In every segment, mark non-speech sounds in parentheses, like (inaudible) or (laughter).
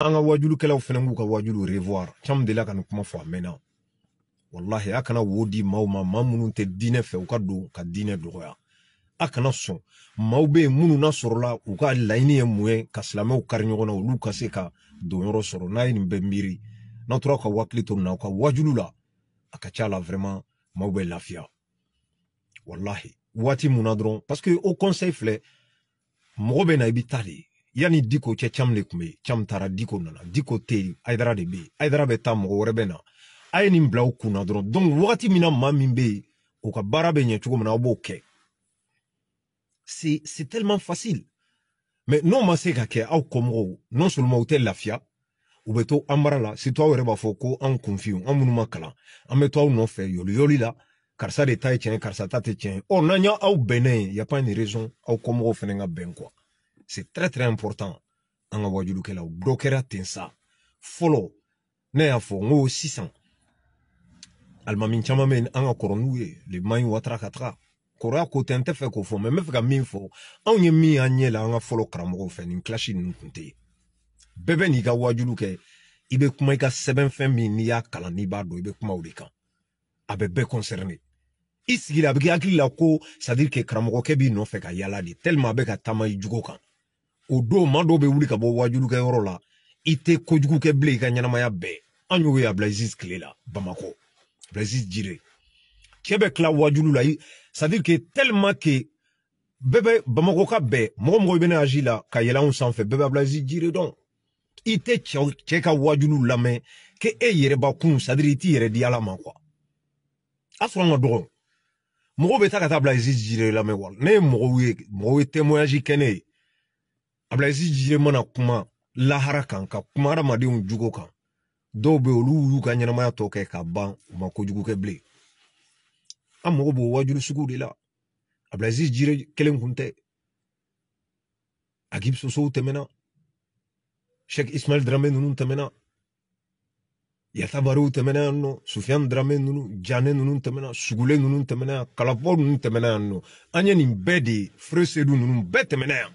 Anga wajulu kela fana wajulu revoir Cham de ka nin kuma fɔ a mɛnna walahi kana wo di maaw ma maa ka don ka diinɛ dɔgɔya a kana sɔn maaw bɛ na sɔrɔla u ka ye ka na se ka donyɔrɔ sɔrɔ n'a ye nin bɛɛ miiri n'a na wajulu la la vraiment parce o conseil fle. mɔgɔ na yani diko cɛ cam le kun be cam taara diko nana diko tɛ yen ayidara de be yen ayidara bɛ taa mɔgɔ wɛrɛ bɛ na a ye nin bila u kunna dɔrɔn donc wagati min na maa min be yen o ka baara bɛ ɲɛ cogo min na aw b'o kɛ c'est tellement facile mais n'o ma se ka kɛ aw kɔmɔgɔw non seulement u tɛ lafiya u bɛ to an bara la surtout aw yɛrɛ b'a fɔ ko anw kunfiw an minnu ma kalan an bɛ to aw nɔfɛ yoliyoli la karisa de ta ye tiɲɛ karisa ta tɛ tiɲɛ ɔ n'an y'aw bɛnna ye y a pas une raison aw kɔmɔgɔw fɛnɛ ka bɛn quoi c'est très très important en ka du dɔ broker ten tensa. Follow. ne y'a fɔ n ko sisan alimami en bɛ yen an ka ouatra katra, ko tɛ n k'o la an a follow karamɔgɔw fɛ nin kilasi ninnu tun tɛ yen n'i wajulu Ibe kuma n'i y'a kalan n'i b'a dɔn kuma o concerné i la a la ko c'est à dire que karamɔgɔkɛ b'i nɔfɛ ka yala de tellement a bɛ ka o don ma dɔw bɛ wuli ka bɔ wajulukɛ yɔrɔ la i tɛ kojugu kɛ bilen i ka ɲɛnamaya bɛɛ an y'o ye abdulaziz la bamakɔ abdulaziz jire cɛ bɛ wajulu la c'est-à-dire que tellement que bɛɛ bɛ bamakɔ ka bɛɛ mɔgɔ mɔgɔ bɛ ne agi la ka yɛlɛ anw sanfɛ bɛɛ bɛ abdulaziz jire dɔn i tɛ ka wajulu lamɛn ke e yɛrɛbakun c'est à dire i t'i yɛrɛ di ala ma quoi a sɔrɔ an ka dɔgɔ mɔgɔw bɛ taa ka taa abdulaziz jire lamɛn ne ye mɔgɔw ye mɔgɔw témoignage kɛ abilazi jire mana kuma lahara kan ka kuma adamadenw um jogo kan dɔw be olu y'u ka ɲɛnamaya tɔ kɛ ka ban ma kojugu kɛ bilen an mago b'o wajulu sugu de la abilazi jire kelen kun tɛ akib sosow tɛmɛna shek ismail drame nunu tɛmɛna yatabarew tɛmɛna yan nɔ sufiyan drame nunu jane nunu temena sugule nunu tɛmɛna yan kalabɔ temena. tɛmɛna yan nɔ an ye nin bɛɛ de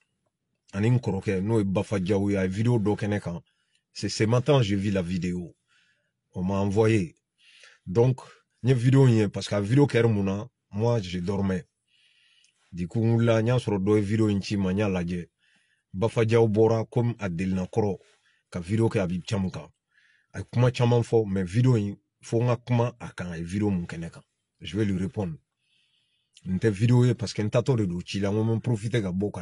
ani n kɔrɔkɛ n'o ye bafa ye a ye video dɔ kɛnɛ c'est ce matin j'ai vu la vidéo on m'a envoyé donc n ye video ye parce que a video kɛra mun moi je dormais du coup n wulila n y'a sɔrɔ dɔ ye video in ci ma n y'a lajɛ comme a delina kɔrɔ ka video kɛ a bi caman kan a ye kuma mais video in fo n ka kuma a kan a ye video mun kɛnɛ kan je vais lui répondre n tɛ video ye parce que n tatɔ de don ci la n ko n bɛ n profiter ka bɔ ka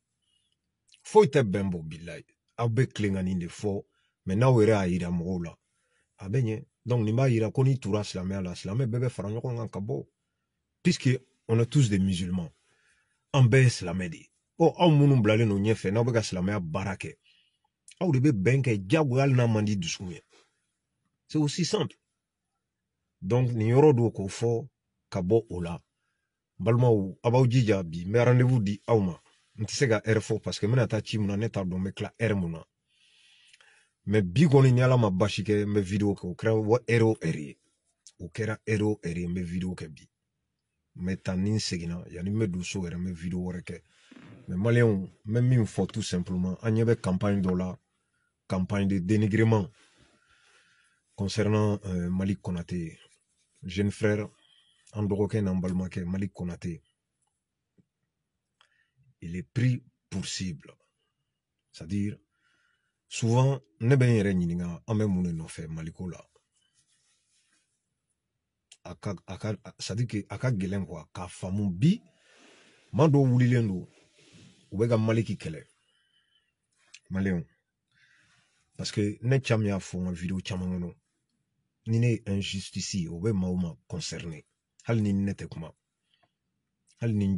foite être bilai, bɔ bilayi aw bɛ de fɔ mɛ n'aw ira y'a ira donc ni ma ira koni n'i la la la bebe bɛ kabo. Piske kabo puisque on est tous des musulmans en baisse la silamɛ Oh, au ɔ aw no ɲɛfɛ la bɛ ka silamɛya baara n'a mandi du c'est aussi simple donc ni yoro do k'o kabo ola. ola, balma la bi rendez-vous di Auma. n tɛ se ka ɛri fɔ paseke n bɛna taa ci mun na ne t'a dɔn n bɛ tila ɛri mun na mɛ bi kɔni ni ala ma basi kɛ n bɛ video kɛ o kɛra ɛri o ɛri ye o kɛra ɛri o ɛri ye n bɛ video kɛ bi n bɛ taa ni n seginna yanni n bɛ don so yɛrɛ n bɛ video wɛrɛ kɛ mɛ maliyɛnw n bɛ min fɔ tout simplement an ɲɛ bɛ campagne dɔ la campagne de dénigrement concernant euh, Malik Konaté jeune frère an dɔgɔkɛ n'an balimakɛ Malik Konaté il est pris pour cible. C'est-à-dire, souvent, ne ben n yɛrɛ ɲininka an bɛ mun de nɔfɛ maliko la a ka a ka ka gɛlɛn k'a bi maa dɔw wulilen maliki u bɛ parce que ne chamia y'a video ni ne injustice ye o ma concerné hal ni ne tɛ kuma ni n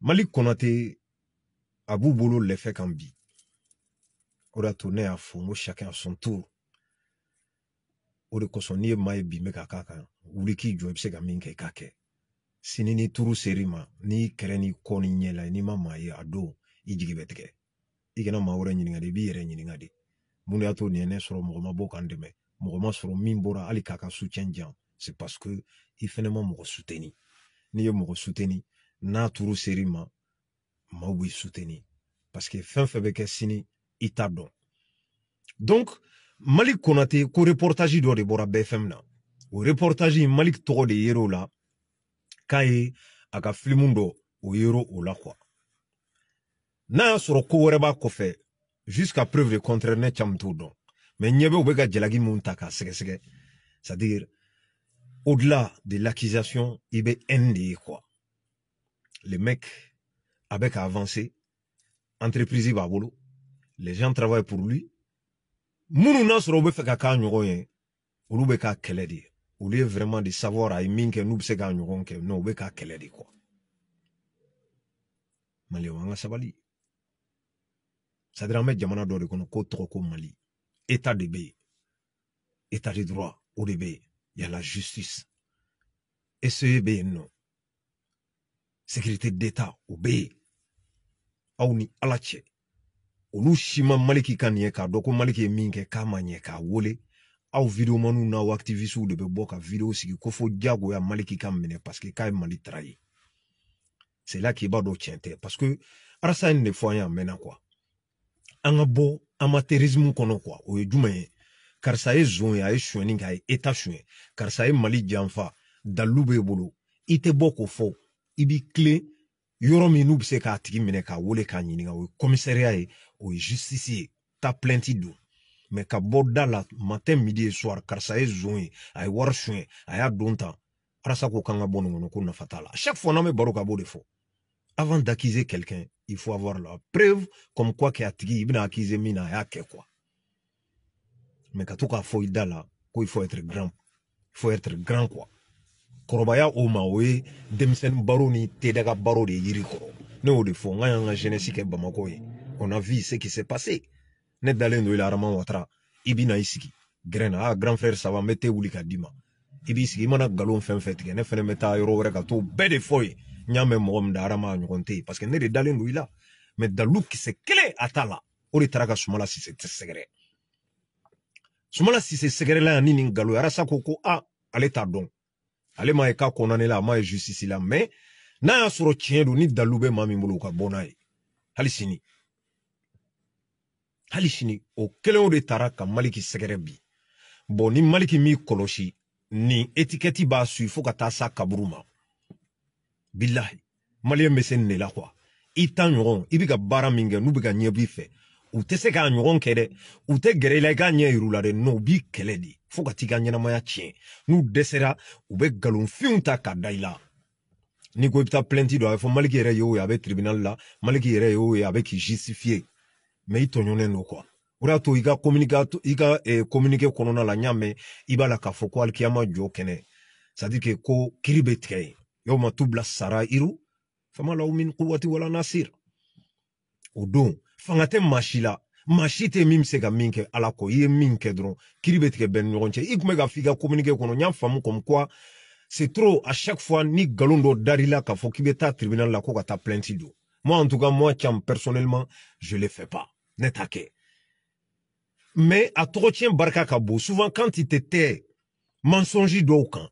mali kɔnɔtɛ a b'u bolo lɛfɛ kan bi o de y'a to ne y'a fɔ n ko chacun son tour o de kosɔn n'i ye maa ye bi n bɛ ka k'a kan wuli k'i jɔ i bɛ se ka min kɛ i k'a kɛ sini ni turu ser'i ma n'i kɛrɛ n'i kɔ ni ɲɛ la n'i ma maa ye a don i jigi bɛ tigɛ i kana maa wɛrɛ ɲininka de i b'i yɛrɛ ɲininka de mun de y'a to nin ye ne sɔrɔ mɔgɔ ma b'o kan dɛmɛ mɔgɔ ma sɔrɔ min bɔra hali k'a ka sucɛn jan c'est parce que i fɛnɛ ma mɔgɔ suteni n'i ye mɔgɔ suteni n'a turu seri ma maaw b'i suteni paske fɛn fɛn sini i donc malik konate ko reportaji dɔ de bɔra bfm na o reportaji Malik tɔgɔ de yero la k'a ye a ka filimu o yero o la kwa. n'a y'a sɔrɔ ko jusqu'à preuve de contraire ne caman mais ɲɛ bɛ u bɛ ka jalaki c'est à dire au delà de l'accusation ibe bɛ le mec avec à avancer, entreprise b'a les gens travaillent pour lui. Munu n'a sɔrɔ u bɛ fɛ ka k'a ɲɔgɔn ye, olu k'a kɛlɛ de. Olu vraiment de savoir a ye nous se hein, non k'a keledi quoi. Maliyɛnw an sabali. Ça dire jamana dɔ de kɔnɔ k'o tɔgɔ Mali. État de b, État de droit, ou de bɛ Il y a la justice. Et ce b non. sécurité d'état o bɛ yen aw ni ala cɛ olu si ma maliki ka nin ye k'a dɔn ko maliki ye min kɛ k'a ma ɲɛ k'a wele aw videomaniw n'aw activistw de bɛ bɔ ka video sigi ko fo jagoya maliki ka minɛ parseke k'a ye mali tara ye c'est là k'i e b'a dɔn tiɲɛ tɛ parce que arasa in de fɔ an ye a mɛnna quoi an ka bɔ amateurisme kɔnɔ quoi o ye jumɛn ye karisa ye zon ye a ye suɲɛni kɛ a ye eta suɲɛ karisa ye mali janfa dalilu b'e bolo i tɛ bɔ k'o fɔ Ibi kle, kilen yɔrɔ wole se k'a k'a k'a o ye kɔmisɛriya ye o ta do me ka la midi soir karisa ye zon ye a ye wari suɲɛ a y'a don tan ko b'o avant d'accuser quelqu'un il faut avoir la preuve comme quoi kɛ a tigi i mina mina na a y'a quoi me ka to k'a il faut être grand il faut être grand quoi kɔrɔbaya o ma o ye denmisɛnnin baro ni tedaga baro de yiri kɔrɔ ne y'o de fɔ n ka y'an ka jeunesse kɛ bamakɔ ye on a vu ce qui s'est passé ne dalen don i e la arama watara i bi na i sigi gɛrɛn na a ah, grand frère saba n bɛ te wuli ka d'i ma i b'i sigi i mana nkalon fɛn fɛn tigɛ ne fɛnɛ bɛ taa yɔrɔ wɛrɛ ka t'o bɛɛ de fɔ ye n y'a mɛn mɔgɔ min da arama ɲɔgɔn tɛ yen parce que ne de dalen don i la mɛ dalu kisɛ kelen a t'a la o de taara ka sumala sise sɛgɛrɛ sumala sise sɛgɛrɛla yan ni nin galoyara sa ko ko a ah, ale t'a dɔn Ale ma e ka konane la, ma e justisi la. Men, nan yansoro tjen do ni dalube mami mbolo ka bonay. Halisini. Halisini, o kele ou de taraka maliki sekere bi. Boni maliki mi koloshi, ni etiketi basu ifo ka tasa kaburuman. Bilahi, mali e mesen ne la kwa. I tan yon, i bi ka baraminge, nou bi ka nye bi fe. Ou te se ka nyon kede, ou te gere la i ka nye irulade, nou bi kele di. fɔɔ ka t'i ka ɲɛnamaya tiɲɛ n'u dɛsɛra u be galonfinw ta ka da i la n'i ko i be ta plɛnti dɔ a be fɔ maliki yɛrɛ y'o ye a be tribinali la maliki yɛrɛ y'o ye a be k'i justifiye ma i tɔɲɔnen do kuwa o de y'a to i ka i ka kominike eh, kɔnɔna la n y'a mɛn i b'a la k'a fɔ ko alikiyama jɔ kɛnɛ sadiri ke ko kiri be tigɛ ye yawma tubla sara iru fama lahu min kuwati wala nasir o don fanga tɛ maa si la Machite chite se gaminke min ye minke dron, dɔrɔn kiri be tigɛ bɛɛ ni c'est trop à chaque fois ni galundo darila k'a tribunal la ko ta taa plainte moi en tout cas moi cham personnellement je le fais pas N'etake. mais a tɔgɔcɛn ka souvent quand il tɛ tɛ mensongi do kan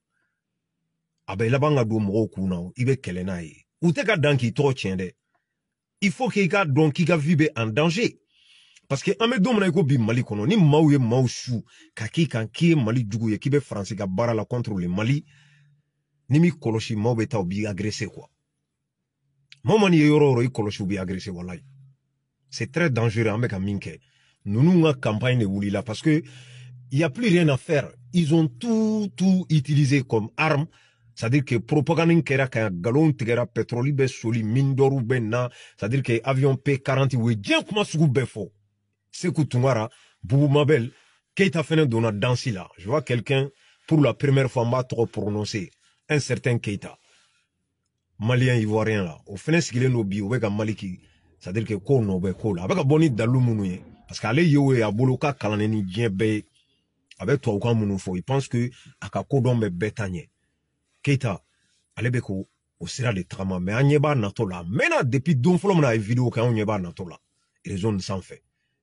abe la banga do don mɔgɔw na ka dan k'i il faut ka ka en danger parce que bɛ don mina i bi mali kono ni maaw ye maaw su ka kan k'i mali jugu ye k'i bɛ français ka baara la le mali ni m'i kɔlɔsi maaw bɛ taa u b'i agrese kuwa maaw ma ni ye yɔrɔ yɔrɔ b'i agrese walayi c'est très dangereux an bɛ ka min kɛ ninnu campagne de wulila parce que il y a plus rien à faire ils ont tout tout utilisé comme arme c'est-à-dire que propagande kɛra ka galon tigera, pétrole bɛ soli mine d'or bɛ na c'est-à-dire que avion P40 u bien comment sugu bɛɛ Sekou Tounkara, Boubou Mabel, Keita Fene donna danse là. Je vois quelqu'un, pour la première fois, m'a trop prononcé. Un certain Keita. Malien ivoirien là. Au fana sigilen do o Maliki. C'est-à-dire que ko Nobe ko la. A bɛ Parce qu'ale ye à ye kalaneni bolo ka ni diɲɛ bɛɛ Il pense que à ka kodɔn Keita, ale bɛ au sera sira de Mais an ɲɛ b'a Maintenant depuis don on a une vidéo là Et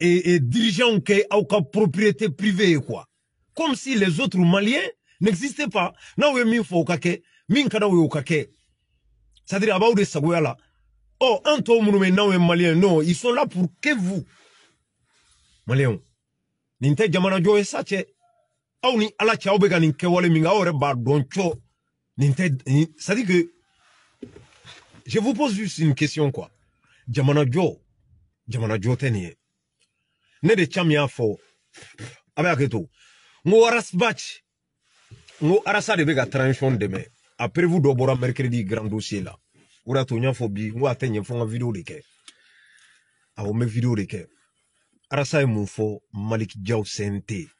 et, et dirigeants qui ont propriété privée quoi. Comme si les autres Maliens n'existaient pas. Non, we min au kake, min kana oui kake. C'est-à-dire, abaou de Sagoyala. Oh, un taux mounoumé, non, Malien, non, ils sont là pour que vous. Maliens. Ninte jamana joe sache. au ni ala tchao bega nin kewale minga ore ba doncho. Ninte, ça dire que, je vous pose juste une question, quoi. Jamana jo Jamana jo ne de cam y'a fɔ a bɛ hakɛ to arasbach n arasa de vega ka transition dɛmɛ a perewu dɔ mercredi grand dossier la o to n bi n ko a tɛ ɲɛ fɔ n video de kɛ awɔ n video de kɛ arasa ye mun Malik maliki jaw sente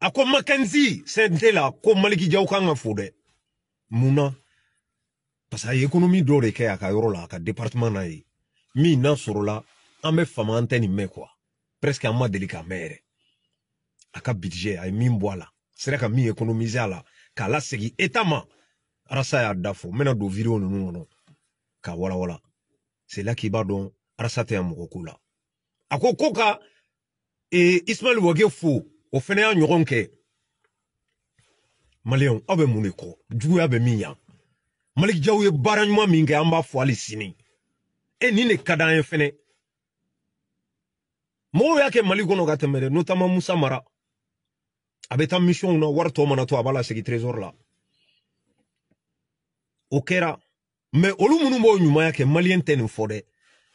a ko makenzi sente la ko Malik jaw kan ka fo dɛ mun na parce que a ye économie dɔ de kɛ a ka yɔrɔ la département na ye min n'a an bɛ fama an tɛ nin presque an ma a ka budget a ye min a la sera ka min économiser a la k'a lasegin état ma arasa y'a da fɔ n bɛna don vidéo ninnu k'a walawala c'est là qui b'a dɔn arasa tɛ yan mɔgɔ ko ka wage fo o fɛnɛ y'a ɲɔgɔn kɛ maliyɛnw aw bɛ mun de kɔ juguya bɛ min yan sini e nin de mɔgɔw y'a kɛ mali kɔnɔ ka tɛmɛ dɛ notama musa mara a bɛ taa misiyɔnw na wari tɔ mana to a b'a lasegi trésor la o kɛra mɛ olu minnu b'o ɲumanya kɛ maliyɛn tɛ nin fɔ dɛ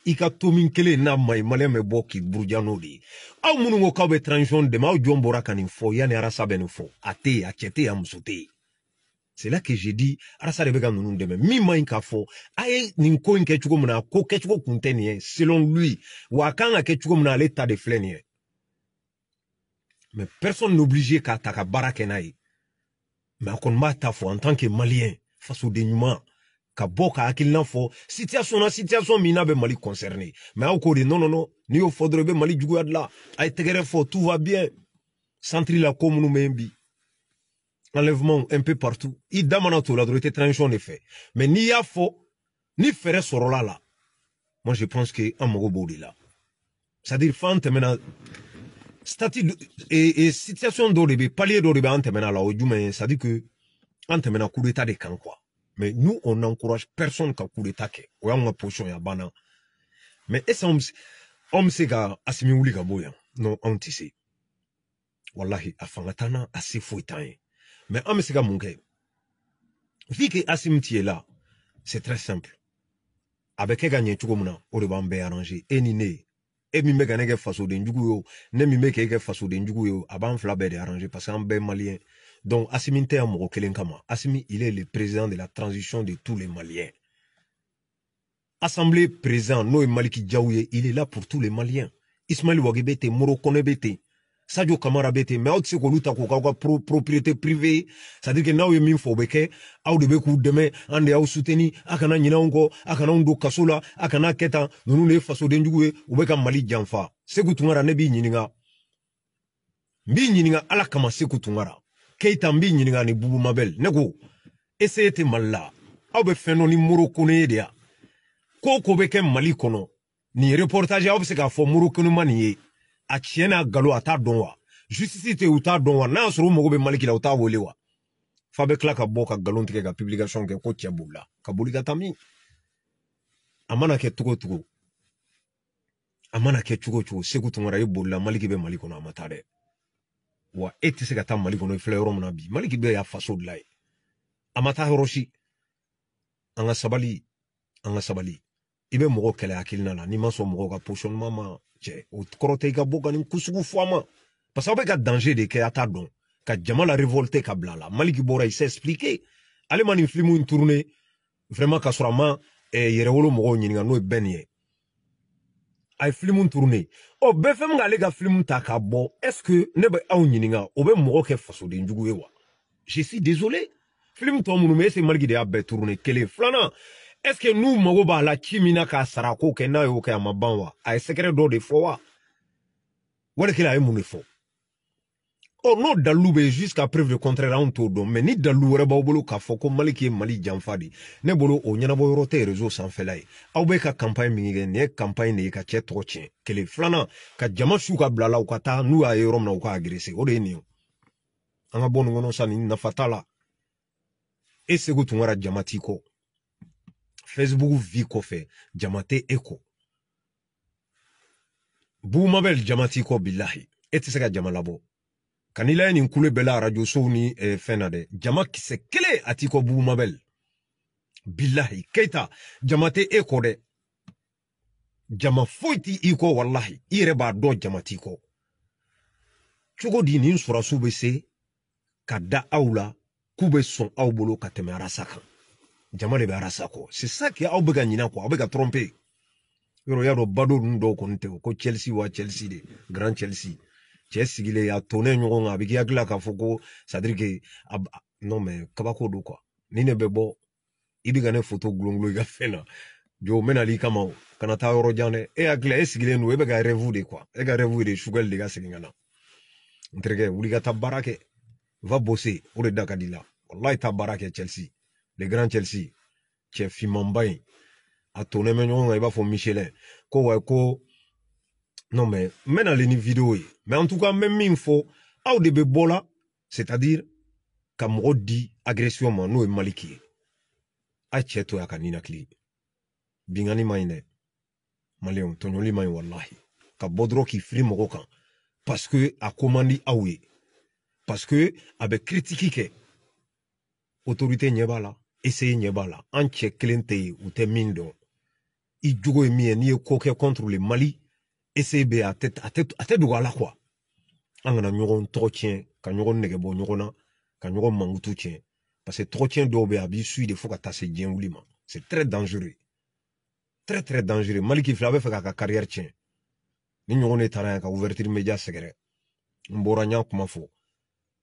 i ka tomin kelen n'a ma ɲi maliyɛn bɛ bɔ k'i buruja n'o de ye aw minnu ko k'aw bɛ transition dɛmɛ aw jɔn bɔra ka nin fɔ yanni arasa bɛ nin fɔ a tɛ yen a cɛ tɛ yen a muso tɛ yen c'est là que j'ai dit alasa de bɛ ka ninnu dɛmɛ min man ɲi k'a fɔ a ye nin ko in kɛ cogo min na a ko kɛcogo kun tɛ nin ye selon lui wa a kan ka kɛ cogo min na ale ta de filɛ nin ye mais personne n'obligé k'a ta ka baara kɛ n'a ye mais a kɔni b'a ta fɔ en tant que malien fasoden ɲuman ka bɔ ka hakilina fɔ situation na situation min n'a bɛ mali concerné mais aw k'o de non non non n'i y'o fɔ dɔrɔn i bɛ mali juguya dilan a ye tɛgɛrɛ fɔ tout va bien centre la ko minnu bɛ yen bi enlèvement un peu partout. Il demande tout la droite transition en effet Mais ni a faux, ni ce rôle là là. Moi, je pense que un mot là. C'est-à-dire, fante maintenant, statut et, situation d'oribé, palier d'Olibé, en termes là, au hein, c'est-à-dire que, en termes là, coup d'état des camps, quoi. Mais nous, on n'encourage personne qu'à coup d'état, on a une potion et banan. Mais est-ce qu'on sait, on sait qu'à assimiler, qu'à bouillir? Non, on t'y sait. Wallahi, à temps, assez fouetain. Hein. Mais on me se vu mun Assimi fi là c'est très simple avec qui gagner tout le cogo le na o et arranger ni ne e min bɛ ne o ne min bɛ o a b'an de arranger parce qu'en an ben malien donc Asimi kama Asimi il est le président de la transition de tous les maliens assemblée présent Noé ye Maliki Jawu il est là pour tous les maliens Ismaël Moro sadio kamara bɛ ten mɛ aw tɛ se k'olu ta k'u k'aw ka propriété privée c'est à dire que n'aw ye min fɔ o bɛ kɛ aw de bɛ k'u dɛmɛ an de y'aw soutenu a kana ɲinɛ anw kɔ a kana anw don kaso la a kana kɛ tan ninnu de ye fasodenjugu ye u bɛ ka mali janfa seku tunkara ne b'i ɲininka n b'i ɲininka ala kama seku tunkara keita n b'i ɲininka ni bubu mabel ne ko eseye tɛ mali la aw bɛ fɛn dɔ ni moro kone de ya ko o ko bɛ kɛ mali kɔnɔ nin reportage aw bɛ se k'a fɔ moro kone ma nin ye a tiɲɛ n'a galo a t'a dɔn wa justice tɛ u t'a dɔn wa n'a y'a sɔrɔ u mago bɛ maliki la u t'a wele wa f'a bɛ tila ka bɔ ka nkalon tigɛ ka publication kɛ ko cɛ b'u la ka boli ka taa min a mana kɛ cogo cogo a mana kɛ cogo cogo segu tun kɔrɔ e bolila maliki bɛ mali kɔnɔ a ma taa dɛ wa e tɛ se ka taa mali kɔnɔ i filɛ yɔrɔ min na bi maliki bɛ y'a faso de la ye a ma taa yɔrɔ si an ka sabali an ka sabali i bɛ mɔgɔ kɛlɛ hakilina la n'i ma sɔn mɔgɔw ka posɔnman ma o kɔrɔ tɛ i ka bɔ ka nin kusugu fɔ a ma parce que aw bɛ ka danger de kɛ a t'a dɔn ka jama la révolter ka bila a la maliki bɔra il s'est expliqué ale ma nin filimu in tourné vraiment ka sɔrɔ a ma eh, yɛrɛwolo mɔgɔw ɲininka n'o ye bɛn nin ye a ye filimu tourné ɔ bɛɛ fɛn min k'ale ka filimu ta k'a bɔ est ce que ne bɛ aw ɲininka o bɛ mɔgɔ kɛ fasoden jugu ye wa je suis désolé filimu tɔ minnu bɛ est ce que maliki de y'a bɛɛ tourné kelen filanan ɛseke n'u mago b'a la ci min na k'a sara ko kɛ n'a y'o kɛ a ma ban wa a ye sɛgɛrɛ dɔ de fɔ wa wali kelen a ye mun de fɔ ɔ n'o dalilu bɛ jusqu'à preuve de contraire anw t'o dɔn mais ni dalilu wɛrɛ b'aw bolo k'a fɔ ko maliki ye mali janfa de ne bolo o ɲɛnabɔ yɔrɔ tɛ réseau sanfɛla ye aw bɛ e ka campagne min kɛ nin ye campagne de ye ka cɛ tɔgɔ tiɲɛ kelen filanan ka jama su ka bila la u ka taa n'u y'a ye yɔrɔ min na u ka agresser o de ye nin ye an ka bɔ nin kɔnɔ sa nin nafa t'a la e seko tun kɛra jama t'i kɔ facebook vi kɔfɛ jama tɛ e kɔ bumabɛl jama t'i kɔ bilahi e tɛ se ka jama labɔ ka n'i layɛ nin kule bɛɛ la arajo sow ni eh, fɛn na dɛ jama kisɛ kelen a t'i kɔ bumabɛl bilahi keita jama tɛ e kɔ dɛ jama foyi t' i kɔ walahi i yɛrɛ b'a dɔn jama t'i kɔ cogo di nin surasiw be se ka da aw la k'u be sɔn aw bolo ka tɛmɛ arasa kan jama de bɛ arasa kɔ c'est ça que aw bɛ ka ɲina kɔ aw bɛ bado ndo ko nte ko chelsea wa chelsea de grand chelsea chelsea gile ya tone nyongo nga a ya k'i hakili sadrike ab, no me kabako do quoi ni ne bɛ bɔ ne foto glonglo ga fena jo mena l'i kama kana ta yoro jane e ya la e gile don e bɛ ka de quoi e ga revu de sugali de ga segin ka na n terikɛ wuli ka va bosser o dakadila wallahi tabarake chelsea le grand chelsea chef fi a tourné maintenant il ko wa non mais maintenant, les vidéos, mais en tout cas même info. de c'est à dire Cameroun dit, agression ma maliki a y'a bingani maïne. ɲi dɛ maliyɛnw tɔɲɔli man k'i parce que a commandi, ah parce que avec bɛ autorité eseye ɲɛ b'a la an cɛ kelen tɛ yen u tɛ min dɔn i jogo ye min ye n'i ye ko kɛ contre le mali eseye bɛ a tɛ dogo a la kuwa an kana ɲɔgɔn tɔgɔ tiɲɛ ka ɲɔgɔn nɛgɛ bɔ ɲɔgɔn na ka ɲɔgɔn mankutu tiɲɛ parce que tɔgɔcɛn dɔw bɛ a b'i sui de fo ka taa se diɲɛ wuli ma c'est très dangereux très très dangereux maliki fila a bɛ fɛ k'a ka carrière tiɲɛ ni ɲɔgɔn de taara yan ka ouverture media sɛgɛrɛ n bɔra n y'a kuma fɔ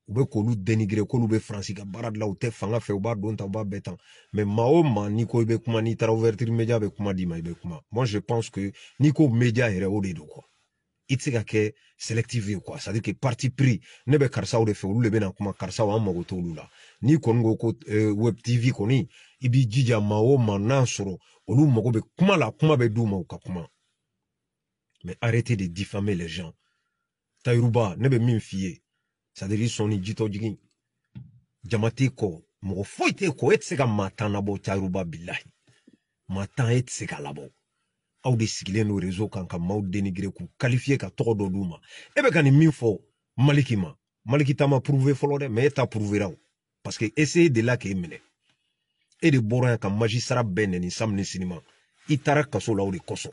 u bɛ k'olu denigire k'olu bɛ faransi ka baara dilan u tɛ fanga fɛ u b'a don ta u b'a bɛɛ tan mɛ maa o maa n'i ko i bɛ kuma n'i taara ouverture média bɛ kuma d'i ma i bɛ kuma moi je pense que n'i ko média yɛrɛ o de do quoi i tɛ se ka kɛ selective ye quoi c'est à dire que parti pris ne bɛ karisaw de fɛ olu de bɛna kuma karisaw an mago t'olu la n'i kɔni ko ko euh, web tv kɔni i b'i jija maa o maa n'a sɔrɔ olu mago bɛ kuma la kuma bɛ d'u ma u ka kuma mais arrêtez de diffamer les gens tayiruba ne bɛ min f'i ye sadiri sɔn ni jitɔ jigin jama t'i kɔ mɔgɔ foyi t'e kɔ e ti se ka maa tan labɔ cayaruba bilahi maa tan e tɛ se ka labɔ aw de sigilen don rezo kan ka maaw denigire k'u kalifiye ka tɔgɔ dɔ d'u ma e bɛ ka nin min fɔ maliki ma maliki ta ma puruve fɔlɔ dɛ mɛ e ta puruvera o parce que de la k'e minɛ e de bɔra yan ka majisara bɛɛ nɛni samini sinima i taara kaso la o de kosɔn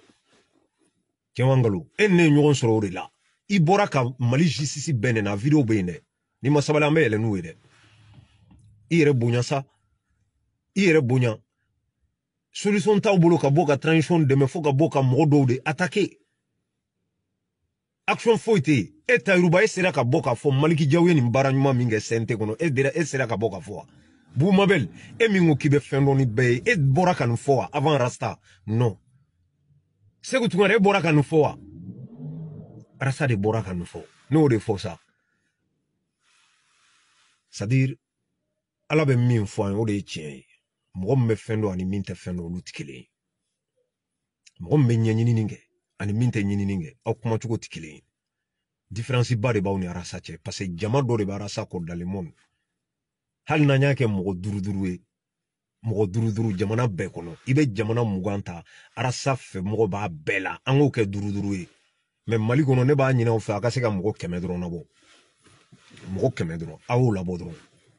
cɛman e ni ne ye ɲɔgɔn sɔrɔ o de la i bɔra ka mali jisisi bene na video bene. n'i ma sabali an bɛ i bonya sa i bonya solution ta bolo ka transition de attaquer action 40 Et yen e e sera ka boka fo. maliki jaw ye minga baara ɲuman min kɛ e dira e sera ka boka avan e e avant rasta non C'est tunkara e ka Rasa de bɔra ka min fɔ ne y'o de fɔ sa sadiri ala bɛ min fɔ an ye o de ye tiɲɛ ye mɔgɔ min bɛ fɛn dɔn ani min tɛ fɛn dɔn olu tɛ kelen ye mɔgɔ min bɛ ɲɛɲinini kɛ ani min tɛ ɲinini kɛ aw kuma tɛ kelen ye diferansi ba de b'aw ni arasa cɛ paseke jama dɔ de bɛ arasa kɔ dalemɔni hali n'an y'a kɛ mɔgɔ duuru duuru ye mɔgɔ duuru duuru jamana bɛɛ kɔnɔ i bɛ jamana mugan ta arasa fɛ mɔgɔ b'a bɛɛ la an k'o kɛ duuru duuru ye Mais mali kɔnɔ ne b'a ɲin'aw fɛ a ka se ka mɔgɔ kɛmɛ dɔrɔn nabɔ mɔgɔ kɛmɛ dɔrɔn a y'o labɔ dɔrɔn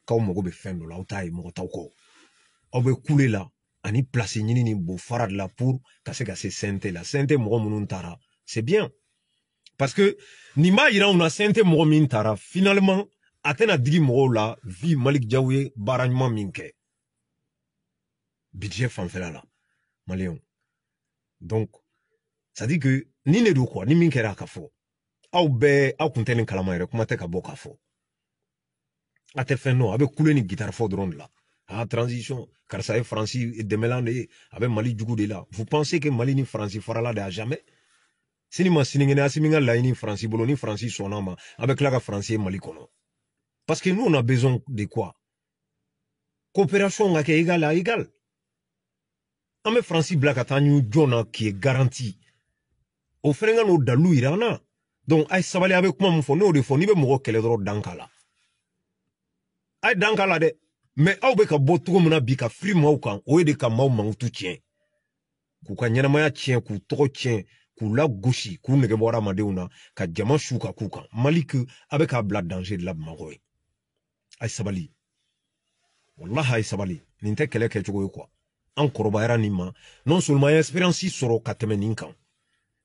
k'aw mago bɛ la aw t'a ye mɔgɔ ani pilasi ɲini ni bo fara de la pour ka se ka se sɛnte la Sente mɔgɔ minnu c'est bien parce que ni ma yira anw sente sɛnte mɔgɔ min taara finalement atena digi la vi malik jaw ye baara ɲuman min kɛ budget la maliyɛnw donc ça dit que ni ne don ni min kɛra kafo au aw bɛɛ aw kun kalama kuma te ka bɔ ka fɔ a tɛ kule ni gitari fɔ dɔrɔn la ah transition car ye faransi dɛmɛlan de ye a avec mali jugu de là vous pensez que mali ni fera là de à jamais sini ma sinikɛnɛ asimi ka laɲini ni faransi sɔnna ma a bɛ tila ka faransi mali kɔnɔ parce que nous on a besoin de quoi coopération ka kɛ égal à égal an bɛ faransi bila na qui est garantie Ou fere ngan nou dalou irana. Don ay sabali abe kouman moun foun. Nou ou de foun. Ni be mou ro kele dro dankala. Ay dankala de. Me ou be ka botou kou moun abi. Ka fri mou kan. Ou e de ka mou man woutou tjen. Kou kan nye nan maya tjen. Kou to kou tjen. Kou la gouchi. Kou neke bo raman de ou nan. Ka djaman chou ka kou kan. Malikou. A be ka blad danje labi man goy. Ay sabali. Wallaha ay sabali. Nin te kele kechou kou yo kwa. An korobayera ni man. Non sol maya esperansi soro kat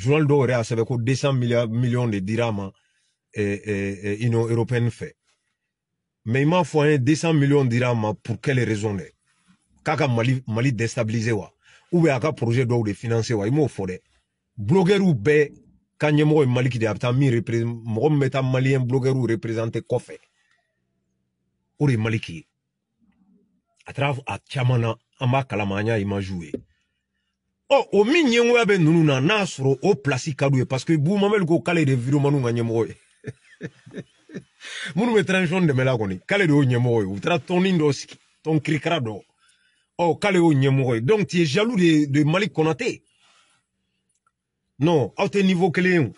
journal dɔw yɛrɛ y'a sɛbɛ 200 millions de dirhams et hein, européenne mais il m'a fait 200 millions de dirhams hein, pour quelle raison Quand hein? mali mali déstabilisé, ou bien a projet de financer il m'a fait. blogueur ou bloqueurs quand il ɲɛmɔgɔ ye maliki de a bɛ taa min mɔgɔ min bɛ taa maliyɛn bloqueurs représenter kɔfɛ fait maliki a à a Tchamana, il m'a joué. Oh, o min ɲɛngoya ben nunu na n'a o pilasi parce que mamel ko k'ale de ye viromaniw ka mon ye minnu bɛ transition k'ale de y'o ɲɛmɔgɔ Ou tra ton indoski ton sigi oh k'ale donc tu es jaloux de de Malik Konate non au niveau kele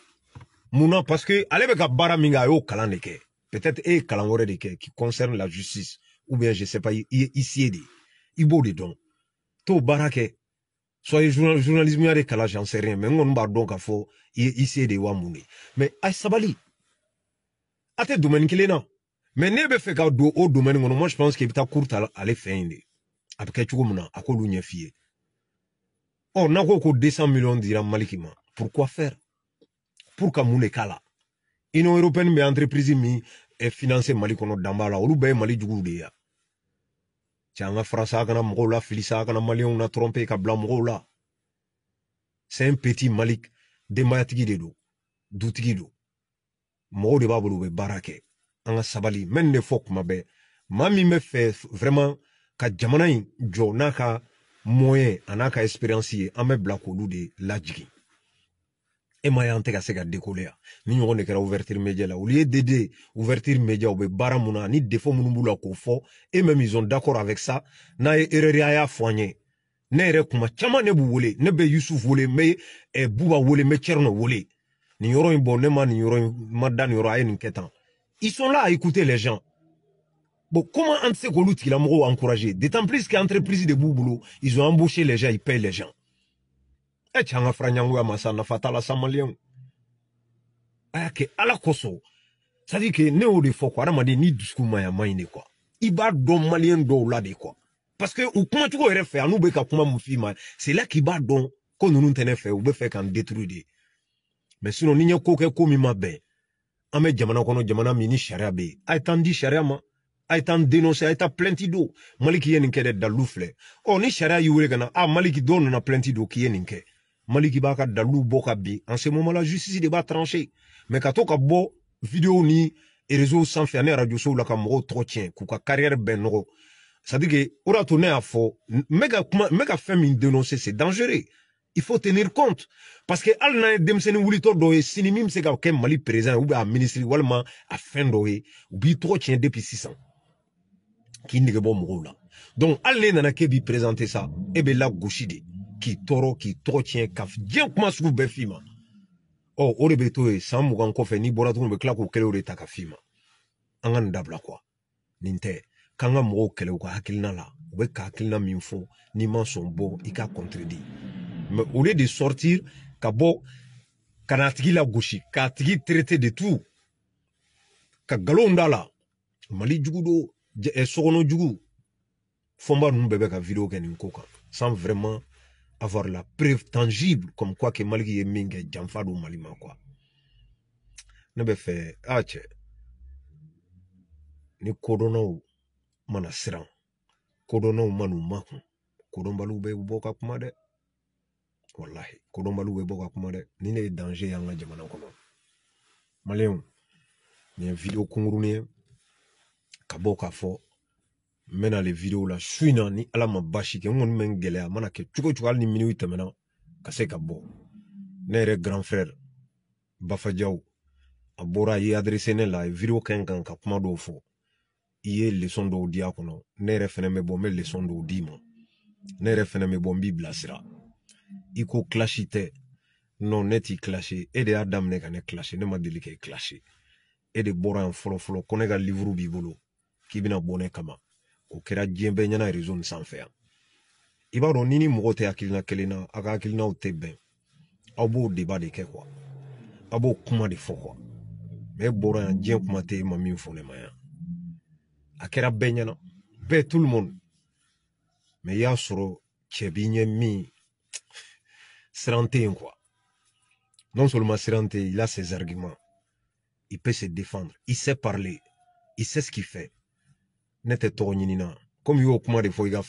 mon non parce que allez bɛ ka minga y'o kalaneke. peut-être e kalamore de ke qui concerne la justice ou bien je sais pas ici ye ICE de ye de t'o barake soit eh, journalisme ya de j'en sais rien mais on va donc à faux, Il i de wa mais à Sabali, sabali a domaines, domaine les non mais n'e bɛ fɛ ka domaine moi je pense qu'il est à court à ta fin. fɛ yen de a bɛ kɛ cogo min a quoi ɲɛ f'i 200 millions d'iran maliki pourquoi faire pour qu'à mon de k'a une européenne mais entreprise min est financée kɔnɔ danba la olu bɛɛ Changa an ka faransa a la filisa a kana na ka bila mɔgɔw c'est un petit malik des de qui dutigi don mɔgɔw de b'a barake, anga sabali n ne mabe, mami fɔ me fait vraiment ka jamana in ka moyen anaka, n'a expérience et ma y'an tɛ ka se ka dekole ni ɲɔgɔn de kɛra ouverture média là au lieu d'aider ouverture média u bɛ baara ni défaut minnu b'u la k'o fo et même ils ont d'accord avec ça n'a ye erreur y'a y'a fɔ an ye ne yɛrɛ kuma caman ne b'u wele ne bɛ yusuf wele n bɛ eh, buba wele n bɛ cɛrino wele nin yɔrɔ in bɔ ne ma nin ma da nin yɔrɔ a ye ils sont là à écouter les gens bon comment entre ces se k'olu tigilamɔgɔw encourager d'autant plus que entreprise de b'u ils ont embauché les gens ils payent les gens E acha ngafra nyangu ya masana fatala samaliyangu ayake ala koso sadi ke ne o de fɔ ko adamaden ni dusukun maya man ɲi de kuwa i b'a dɔn maliyɛn dɔw la de kuwa parce que u kumacogo yɛrɛ e fɛ an'u bɛ ka kuma mun f'i ma c'est là k'i b'a dɔn ko ninnu tɛ ne fɛ u bɛ fɛ ka n détruire de mais sinon ni n ye ko kɛ ko min ma bɛn an bɛ jamana kɔnɔ jamana min ni sariya bɛ yen a ye t'an di sariya ma a ye t'an dénoncer a ye taa plainte don maliki ye nin kɛ dɛ dalilu filɛ ɔ ni sariya y'i wele ka na a maliki dɔw nana plainte don k'i ye nin kɛ Maliki Baka Dalou Bokabi. En ce moment-là, justice il est pas tranché. Mais quand on a vidéo ni et réseaux sans faire ni radio sur la caméra trop tient, kuka carrière benro. Ça dit que on tourné à faux. Mega qu'à faire femme une dénoncer c'est dangereux. Il faut tenir compte. Parce que, al, n'aïe, d'emsène, ou l'itor, doé, sinimim, c'est qu'a, qu'en mali présent, ou bien, à ministre, ou allemand, à fin doé, ou bien, trop tiens, depuis 600. Qui n'est que bon, mourou, là. Donc, al, n'aïe, n'aïe, qu'est-ce qui ça? Et eh bien là, gauchidé k'i toro k'i toro tiɲɛ kaf diɲɛ kuma sugu bɛɛ f'i o oh, de bɛ to yen eh, san mugan kɔfɛ n'i bɔra tuguni u bɛ k'o ta ka f'i ma an ka nin la ka min n'i man son bɔ i ka kɔntiridi mɛ au lieu de sortir ka kanatgi la la tigi lagosi k'a tigi traité de tout ka galonda la mali jugudo do sokɔnɔ jugu fomba ninnu bɛɛ ka video kɛ ko sans vraiment avoir la preuve tangible comme quoi que maliki ye min kɛ janfa do mali quoi ne bɛ fɛ a ah, cɛ ni kodɔnnaw mana siran kodɔnnaw man'u makun kodɔnbaliw bɛ ou boka kuma wallahi kodɔnbaliw bɛ boka ka kuma dɛ ni ne ye danger y'an ka jamana kɔnɔ maliyɛnw nin ye video kungurunin ye ka bɔ k'a n bɛ n'ale videw la suina ni ala ma baasi kɛ n kɔni bɛ n mana kɛ cogo o ni minnu tɛmɛna ka se ka bɔ ne grand frère bafajaw a bɔra a adresse ne la video kɛ kan ka kuma dɔw fɔ i ye leçon dɔw di a kɔnɔ ne yɛrɛ fɛnɛ bɛ bɔ n bɛ d'i ma ne yɛrɛ fɛnɛ bɛ bɔ n b'i bilasira non ne t'i e de y'a daminɛ ka ne kilasi ne ma deli k'e kilasi e de bɔra yan fɔlɔ fɔlɔ ko livre b'i bolo k'i bɛna kama o kɛra diɲɛ bɛɛ ɲɛna rezo nin sanfɛ yan i b'a dɔn ni ni à tɛ hakilina kelen na a ka hakilinaw tɛ bɛn aw b'o deba de kɛ kuwa aw b'o kuma de fɔ kuwa mɛ bɔra yan diɲɛ kuma e ma min fɔ ne ma yan a kɛra tout le monde mais i y'a sɔrɔ cɛ b'i ɲɛ min siran tɛ non seulement siran il a ses arguments il peut se défendre il sait parler il sait ce qu'il fait ne tɛ comme ɲinina y'o kuma de fo i ka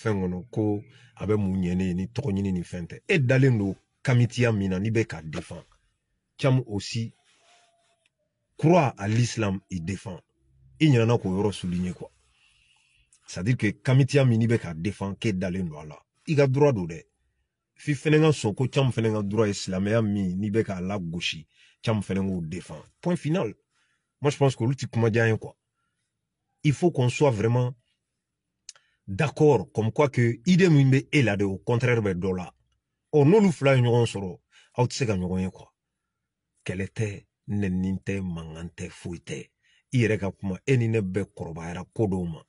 ko a ni tɔgɔ ni fente. Et e dalen don kamitiya défend. na n'i bɛ k'a aussi croit à l'islam i defan i na k'o yoro souligner quoi c'est à dire que kamitia min n'i k'a defan k'e dalen a la droit don f'i fɛnɛ ka fait ko droit ye n'i k'a point final moi je pense que ti comment dire quoi il faut qu'on soit vraiment d'accord comme quoi que idée est là là de au contraire mais dɔ on nous nous fila ye ɲɔgɔn sɔrɔ au tɛ se ka ɲɔgɔn ye kuwa kɛlɛ tɛ nɛni tɛ kuma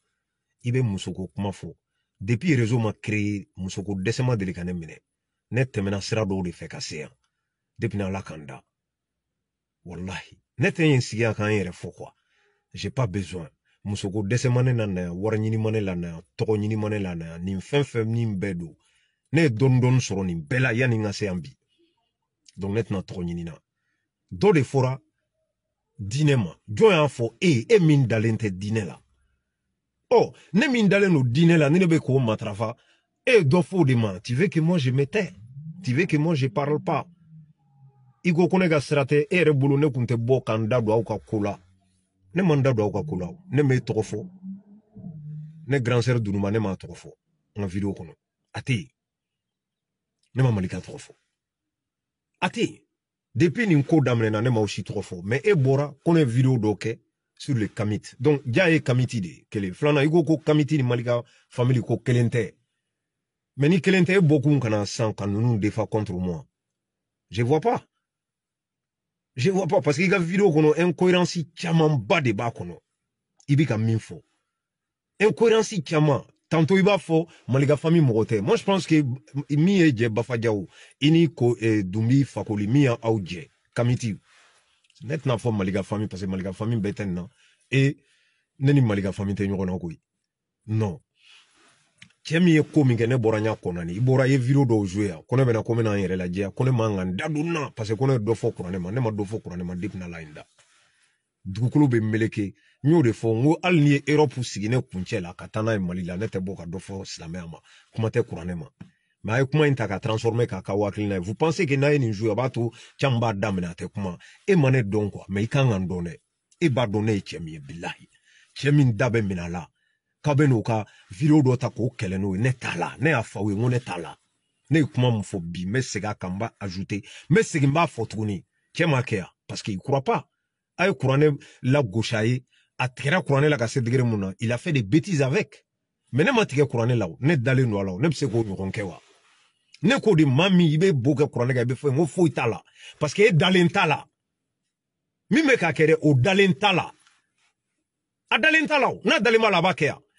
ni ne musoko kuma depuis depi réseau ma créé musoko dɛsɛ ma deli ka ne de fɛ ka depi n'ala ka n a kan j'ai pas besoin musoko dɛsɛ ma ne la na yan wari ɲini ma ne la na yan tɔgɔ ɲini ma ne la na yan nin fɛn fɛn min bɛɛ don ne ye dɔɔni dɔɔni sɔrɔ nin bɛɛ la yanni n ka se yan bi donc ne tɛna tɔgɔ ɲini na dɔ de fɔra diinɛ ma jɔn y'a fɔ e ye e min dalen tɛ diinɛ la ɔ ne min dalen don diinɛ la ni ne bɛ k'o matarafa e ye dɔ fɔ o de ma tu veux que moi je me tais tu veux que moi je parle pas i ko ko ne ka sira tɛ e yɛrɛ bolo ne tun tɛ bɔ ka n da don aw ka ko la ne ma n ko ne m'e tɔgɔ ne grand sœur dunuma ne m'a tɔgɔ fɔ en vidéo video kɔnɔ a ne ma malika tɔgɔ fɔ a depuis ni ko na ne ma aussi tɔgɔ fɔ mais e bora ko vidéo ye video sur le kamit donc ja ye kamiti de que les filanan ko kamiti ni malika famille ko kelente, mais ni kelen beaucoup e bɔkun kana san ka defa contre moi je vois pas je vois pas, parce qu'il y a vidéo qu'on a incohérence en bas débat qu'on Il y a incohérence Tantôt il va famille est Moi je pense que jaw eh, fakoli mi en hein, camiti. kamiti. n'a pas maliga famille parce que maliga famille est ben, non Et maliga famille qui Non. cɛɛ min ye ko min kɛ ne bɔra ɲa kɔnɔni i bɔra i ye video dɔw zue yan ko ne bɛna ko n bɛna n yɛrɛ lajɛ ko ne man kan da don na parce que ko ne ye dɔ fɔ kuranɛ ma ne ma dɔ fɔ kuranɛ ma depi na la yen da dugukolo bɛ meleke n y'o de fɔ n ko hali ni ye erɔpu sigi ne kuncɛ la ka taa n'a ye mali la ne tɛ bɔ ka dɔ fɔ silamɛya ma kuma tɛ kuranɛ ma mɛ a ye kuma in ta ka transforme k'a ka hakilina ye vous pensez que n'a ye nin zue a b'a to can b'a daminɛ a tɛ kuma e ma ne dɔn kuwa mɛ i kan ka n dɔn dɛ e b'a dɔn ne ye cɛ min ye bilahi cɛ min da bɛ minɛ a la k'aw bɛ ka video ta k'o kɛlɛ n'o ne afawe ne ne kuma min fɔ bi n kamba ajouter parce qu'il croit pas a kurane la lagosi a ye la ka se degré il a fait des bêtises avec mais ne ma tigɛ la ne ne se k'o ɲɔgɔn ne ko di mami ibe i kurane ga kɛ kuranɛ kan i parce que e dalen t'a la k'a kere o a n'a dalen la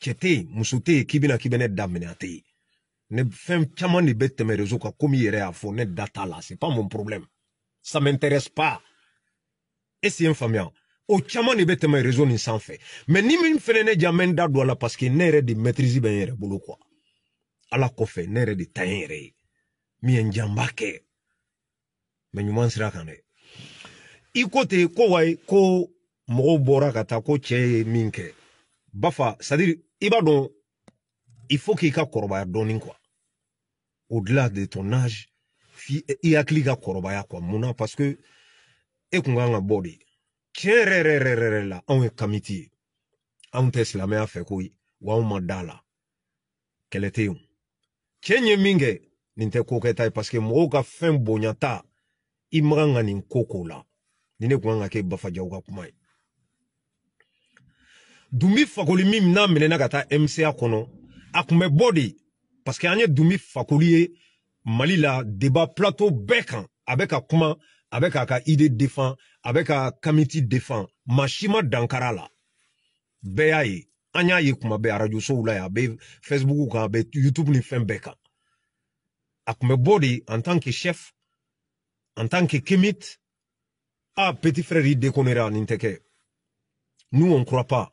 cɛ musute kibina muso tɛ yen k'i bɛna k'i bɛ ne da minɛ a ne fɛn caman de bɛ tɛmɛ rezo kan komi i yɛrɛ y'a fɔ ne c'est pas mon problème ça m'intéresse pas Et c'est un n Au o caman de bɛ tɛmɛ rezo nin sanfɛ Mais ni min ne parce que ne de maîtrise bɛ n yɛrɛ quoi ala ko ne de ta mi en yɛrɛ ye min quand ko ko ko ko bafa c'est à dire i b'a dɔn il faut k'i ka kɔrɔbaya dɔɔnin quoi au delà de ton âge f'i i hakili ka kɔrɔbaya quoi munna parce que e kun kan ka bɔ de tiɲɛ yɛrɛ yɛrɛ yɛrɛ yɛrɛ la anw ye kamiti ye anw tɛ silamɛya fɛ ko wa anw ma da la kɛlɛ tɛ yen cɛ ye min kɛ nin tɛ kokɛta ye paseke mɔgɔw ka fɛn bonyata i man kan ka nin ko k'o la ni de kun kan ka kɛ bafajaw ka kuma ye Dumi Fakoli min n'a minɛna ka MCA kono. Akume body parce que anye Fakoli Mali la débat plateau bekan. avec akuma avec ka kuma Abeka défend a akamiti défend machima dankar'a la y'a ye be Facebook ou be YouTube ni fem bekan. kan en tant que chef en tant que kemit. ah petit frère y déconnera nin nous on croit pas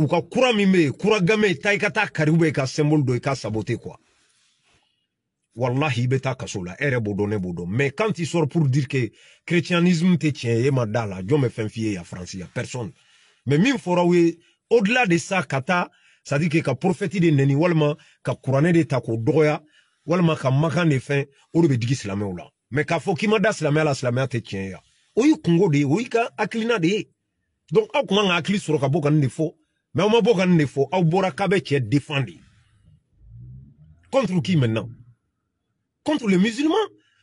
u ka kura min bɛ yen kura game taa i ka taa kari i ka symbole do i ka sabote kuwa walahi i bɛ taa kaso la e b'o dɔn ne b'o dɔn mais quand tu sors pour dire que chrétianisme tɛ tiɲɛ ye ma da la jɔn bɛ fɛn f'i ye yan faransi personne mais min fɔra aw ye au delà de ça ka taa c'est à dire que ka prophète de nɛni walima ka kuranɛ de ta k'o dɔgɔya walima ka makan de fɛn o de bɛ digi silamɛw la mais k'a fɔ k'i ma da silamɛya la silamɛya tɛ tiɲɛ ye o y'i kungo de ye o y'i ka hakilina de ye donc aw kun ka hakili sɔrɔ ka bɔ ka nin de fɔ Mais on m'a pas gagné faut, Au ah, Borakabe qui est défendu. Contre qui maintenant Contre les musulmans.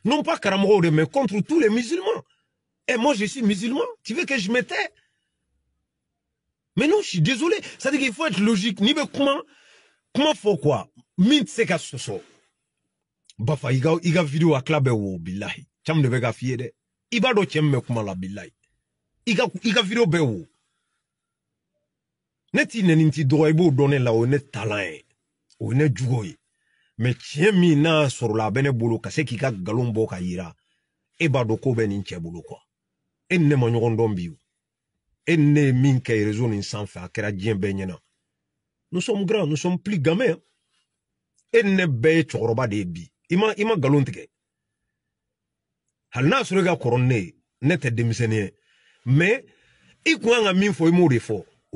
Non pas Karamoro, mais contre tous les musulmans. Et eh, moi, je suis musulman. Tu veux que je m'étais Mais non, je suis désolé. Ça veut dire qu'il faut être logique. Ni comment Comment faut quoi Mint c'est qu'à ce soir. Bafa, il y a vidéo à Klabe ou Billahi. Cham ne veut pas fier de. Il va me la Billahi. Il y a vidéo ne t'i nɛni t'i dɔgɔ i b'o dɔn ne la o ye ne talan ye o ye ne jogo ye mɛ tiɲɛ min n'a sɔrɔla a bɛ ne bolo ka se k'i ka galon bɔ ka yira e b'a dɔn ko bɛ nin cɛ bolo kuwa e ni ne ma ɲɔgɔn dɔn bi e ni ne ye min kɛ rezo nin sanfɛ a kɛra diɲɛ bɛɛ ɲɛna nous sommes grands nous sommes plus gamins e ni ne bɛɛ ye cɛkɔrɔba de ye bi i ma i ma galon tigɛ hali n'a sɔrɔ e ka kɔrɔ ne ye ne tɛ denmisɛnnin ye mɛ i kun kan ka min fɔ i m'o de fɔ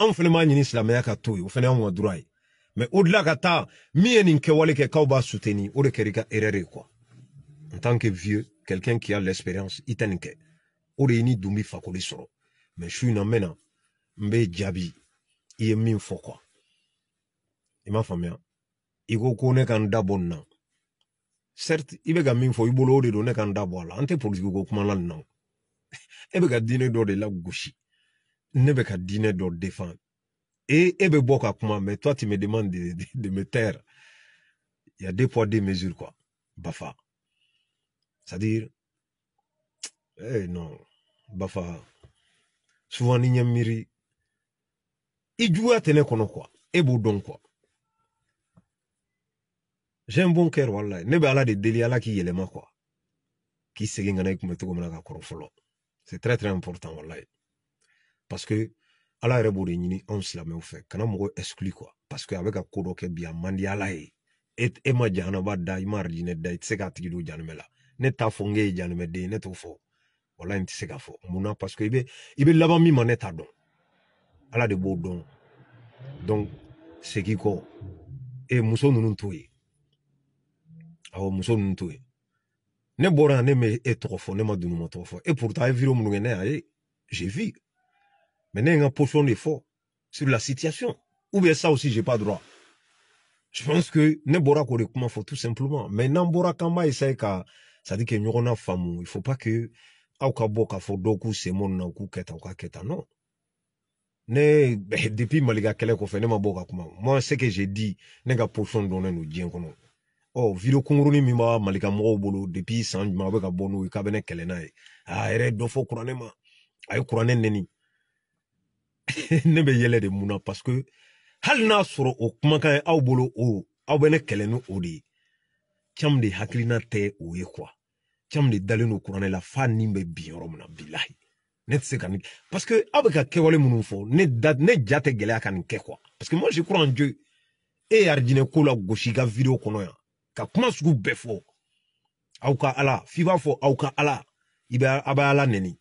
An fene manye nis la meyaka toy, ou fene an waduray. Me ou dila kata, miye nin ke wale ke kawba sute ni, ou de kerika erere kwa. N tanke vie, kelken ki al l'esperyans, itenke, ou de yini dounbi fakoli soro. Me chuy nan mena, mbe diabi, iye minfo kwa. Iman e famya, i gokou nek an dabo nan. Sert, ibega minfo, i bolo ou de do nek an dabo ala, an te politikou gokou man lan nan. (laughs) Ebega dine do de la gouchi. ne bɛ ka diinɛ dɔ défendre et et bɛ bɔ ka mais toi tu me demandes de, de, de me taire il y a deux poids deux mesures quoi Bafa c'est-à-dire eh non Bafa souvent n'i ɲɛ miiri i juguya à tenir qu'on quoi et b'o quoi j'ai un bon cœur voilà ne bɛ ala de deli là qui yɛlɛma quoi qui se ka avec i kun bɛ cogo min c'est très très important wallahi parce que ala yɛrɛ b'o de ɲini anw silamɛw fɛ kana mɔgɔ ɛskili kuwa parseke a bɛ ka koo dɔ kɛ bi a man di ala ye e, e ma jahanaba da i ma arijinɛ da i tɛ se k'a tigi don janimɛ la ne t'a fɔ n k'e ye janimɛden ye ne t'o fɔ wala n tɛ se k'a fɔ munna parseke i bɛ i bɛ laban min ma ne t'a dɔn ala de b'o dɔn donc segin kɔ e muso ninnu t'o ye awɔ muso ninnu t'o ye ne bɔra yan ne ma e tɔgɔ fɔ ne ma dunuma tɔgɔ fɔ e pourtant a ye minnu kɛ ne y'a ye j'ai vu Maintenant, un pochon d'effort sur la situation. Ou bien ça aussi, j'ai pas droit. Je pense que Nembora Korekuma faut tout simplement. Mais Nambora ma essaye ka, ça dit que Nyorona Famu, il faut pas que, au ka faut doku se mon nanku keta ou keta, non. Ne, ben, (laughs) depuis Maliga Kele Kofe, ne Mabora Kuma. Moi, ce que j'ai dit, Nenga pochon donne nous dien kono. Oh, vidéo kungruni mima Malika Moro Bolo, depuis San Jumabeka Bono, e Kabene Kelena, e. ah, ere dofo ma ayo Kurane Neni. (laughs) Nebe yele de mouna paske Hal nasoro ou kouman ka e A ou bolo ou A ou bene kele nou ou de Cham de hakri na te ou e kwa Cham de dale nou kouman e la Fa nimbe bion rom na bilay Net se kanik Paske abe ka ke wale mounou fwo Net jate gele a kanik e kwa Paske mwen se kouman djou E ardine kou la goshi ga video kono ya Ka kouman sgou be fwo A ou ka ala Fiva fwo a ou ka ala Ibe abe ala neni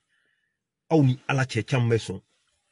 A ou ni ala che chanme son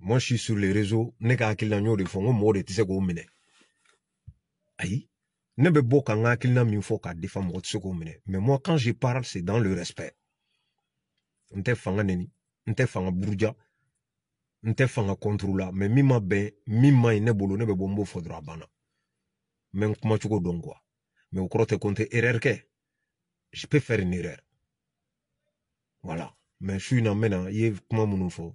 moi je suis sur les réseaux ne ka hakilina n y'o de fɔ n ko mɔgɔ de tɛ se k'o minɛ ayi ne bɛ bɔ ka n ka hakilina min fɔ k'a defa mɔgɔ tɛ se k'o minɛ mais moi quand je parle c'est dans le respect n tɛ fanga neni n tɛ fanga buruja n tɛ fanga kɔnturu la mɛ min ma bɛn min ma ɲi ne bolo ne bɛ bɔ n b'o fɔ dɔrɔn a banna n bɛ n kuma cogo dɔn kuwa mɛ o kɔrɔ tɛ ko n tɛ erɛr kɛ je peux faire une erreur voilà mɛ su in na n bɛna i ye kuma minnu fɔ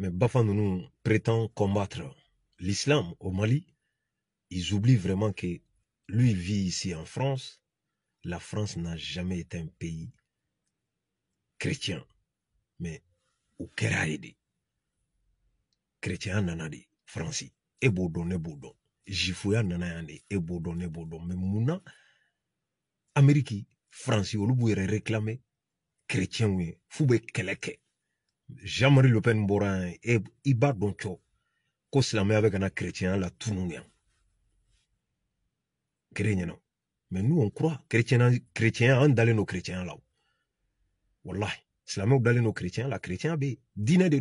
Mais Bafa Nounou prétend combattre l'islam au Mali. Ils oublient vraiment que lui vit ici en France. La France n'a jamais été un pays chrétien. Mais au Keraïdi, chrétien nanadi, Franci, et Boudon, et Boudon. Jifuya nanayande, et ebodon. et Mais Mouna, Amérique, vous au réclamé chrétien, fou kɛlɛ kɛ Jean-Marie Le et Iba Doncho, qu'on la même avec un chrétien, la tout nous n'y a. Mais nous, on croit, chrétien, chrétien, on d'aller nos chrétiens là. Wallah, c'est la met d'aller nos chrétiens là, chrétien, bé, ben, dîner de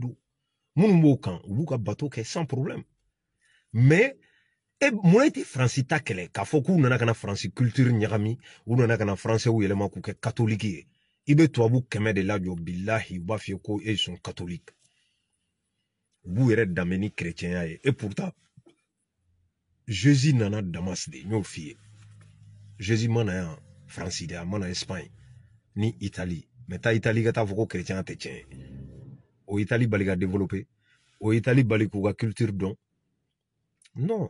Mon Moun moukan, ou bouka bateau, qui est sans problème. Mais, et eh, moi, je suis français, je suis catholique. Je suis français, culture, suis français, ou suis français, je suis français, je suis français, je suis français, je suis français, je suis i bɛ tubabu kɛmɛ de la jo u b'a f'i ko e sɔn katoliki b'u yɛrɛ danbe ni et pourtant jésus nana damas de n y'o f'i ye jésus ma na en France de a ma espagne ni italie mais ta itali ka taa fɔ ko kerecɛnya tɛ tiɲɛ o itali baliga ka développer o italie bali k'u culture dont non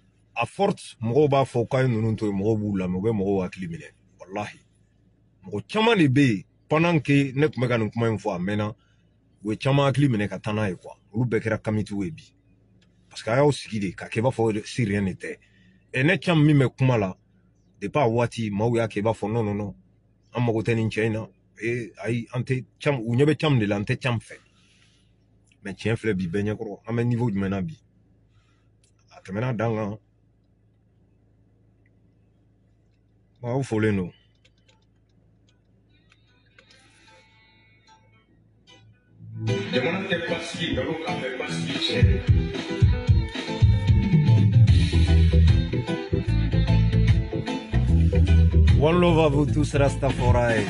a force mɔgɔw b'a fɔ k'a ye ninnu to yen mɔgɔw b'u lamɛn u bɛ mɔgɔw hakili minɛ walahi mɔgɔ caman de bɛ yen pendant que ne tun bɛ ka nin kuma in fɔ a mɛnna u ye caman hakili minɛ ka taa n'a ye quoi olu bɛɛ kɛra kamitiw ye bi parce que a y'aw sigi de k'a kɛ i b'a fɔ si rien ne tɛ et ne caman min bɛ kuma la depuis a waati maaw y'a kɛ i b'a fɔ non non non an mago tɛ nin cɛ in na ee ayi an tɛ caman u ɲɛ bɛ caman de la an tɛ caman fɛ mais tiɲɛ filɛ bi bɛɛ ɲɛkɔrɔ an bɛ niveau jumɛn na bi a tɛmɛna dan kan 毛腐莲露。Jamana tɛ basigi One love a vous tous Rastafari.